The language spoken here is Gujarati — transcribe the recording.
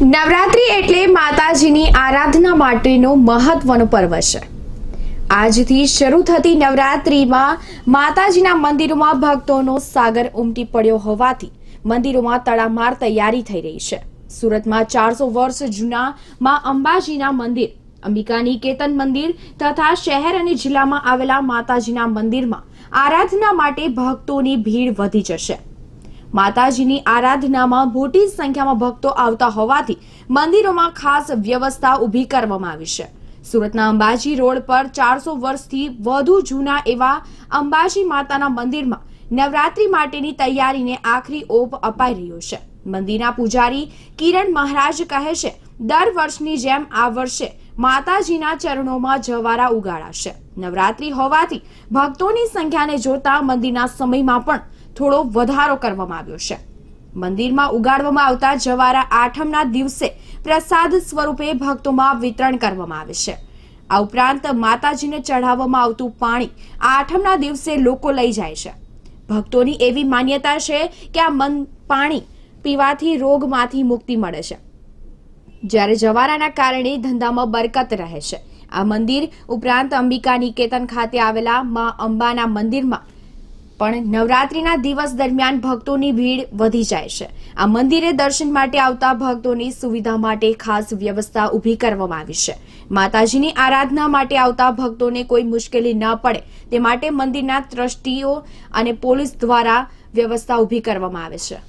નવરાત્રી એટલે માતાજીની આરાધના માટેનો મહત્વનો પર્વ છે આજથી શરૂ થતી નવરાત્રીમાં માતાજીના મંદિરોમાં ભક્તોનો સાગર ઉમટી પડ્યો હોવાથી મંદિરોમાં તડામાર તૈયારી થઈ રહી છે સુરતમાં ચારસો વર્ષ જૂના મા અંબાજીના મંદિર અંબિકાની કેતન મંદિર તથા શહેર અને જિલ્લામાં આવેલા માતાજીના મંદિરમાં આરાધના માટે ભક્તોની ભીડ વધી જશે માતાજીની આરાધનામાં મોટી સંખ્યામાં ભક્તો આવતા હોવાથી મંદિરોમાં ખાસ વ્યવસ્થા ઊભી કરવામાં આવી છે સુરતના અંબાજી રોડ પર ચારસો વર્ષથી વધુ જૂના એવા અંબાજી માતાના મંદિરમાં નવરાત્રી માટેની તૈયારીને આખરી ઓપ અપાઈ રહ્યો છે મંદિરના પૂજારી કિરણ મહારાજ કહે છે દર વર્ષની જેમ આ વર્ષે માતાજીના ચરણોમાં જવારા ઉગાડાશે નવરાત્રી હોવાથી ભક્તોની સંખ્યાને જોતા મંદિરના સમયમાં પણ થોડો વધારો કરવામાં આવ્યો છે મંદિરમાં ઉગાડવામાં આવતા જવારા આઠમના દિવસે પ્રસાદ સ્વરૂપે ભક્તોમાં વિતરણ કરવામાં આવે છે આ ઉપરાંત માતાજીને ચઢાવવામાં આવતું પાણી આઠમના દિવસે લોકો લઈ જાય છે ભક્તોની એવી માન્યતા છે કે આ મન પાણી પીવાથી રોગમાંથી મુક્તિ મળે છે જ્યારે જવારાના કારણે ધંધામાં બરકત રહે છે આ મંદિર ઉપરાંત અંબિકા નિકેતન ખાતે આવેલા મા અંબાના મંદિરમાં પણ નવરાત્રીના દિવસ દરમિયાન ભક્તોની ભીડ વધી જાય છે આ મંદિરે દર્શન માટે આવતા ભક્તોની સુવિધા માટે ખાસ વ્યવસ્થા ઊભી કરવામાં આવી છે માતાજીની આરાધના માટે આવતા ભક્તોને કોઈ મુશ્કેલી ન પડે તે માટે મંદિરના ટ્રસ્ટીઓ અને પોલીસ દ્વારા વ્યવસ્થા ઊભી કરવામાં આવે છે